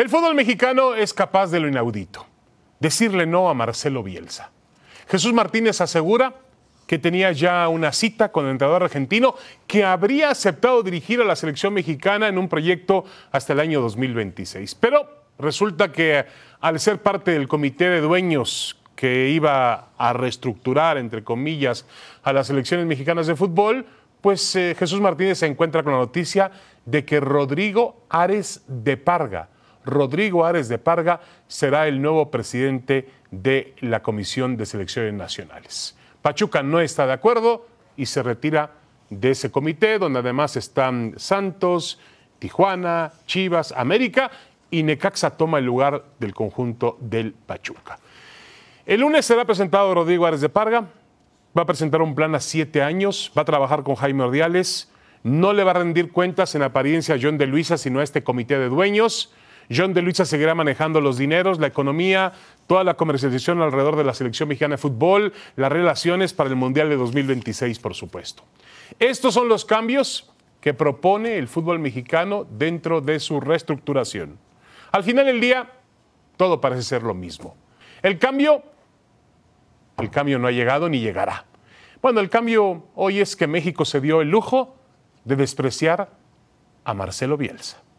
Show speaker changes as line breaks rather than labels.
El fútbol mexicano es capaz de lo inaudito, decirle no a Marcelo Bielsa. Jesús Martínez asegura que tenía ya una cita con el entrenador argentino que habría aceptado dirigir a la selección mexicana en un proyecto hasta el año 2026. Pero resulta que al ser parte del comité de dueños que iba a reestructurar, entre comillas, a las selecciones mexicanas de fútbol, pues eh, Jesús Martínez se encuentra con la noticia de que Rodrigo Ares de Parga, Rodrigo Ares de Parga será el nuevo presidente de la Comisión de Selecciones Nacionales. Pachuca no está de acuerdo y se retira de ese comité, donde además están Santos, Tijuana, Chivas, América y Necaxa toma el lugar del conjunto del Pachuca. El lunes será presentado Rodrigo Ares de Parga, va a presentar un plan a siete años, va a trabajar con Jaime Ordiales, no le va a rendir cuentas en apariencia a John de Luisa, sino a este comité de dueños. John de Luisa seguirá manejando los dineros, la economía, toda la comercialización alrededor de la selección mexicana de fútbol, las relaciones para el Mundial de 2026, por supuesto. Estos son los cambios que propone el fútbol mexicano dentro de su reestructuración. Al final del día, todo parece ser lo mismo. El cambio, el cambio no ha llegado ni llegará. Bueno, el cambio hoy es que México se dio el lujo de despreciar a Marcelo Bielsa.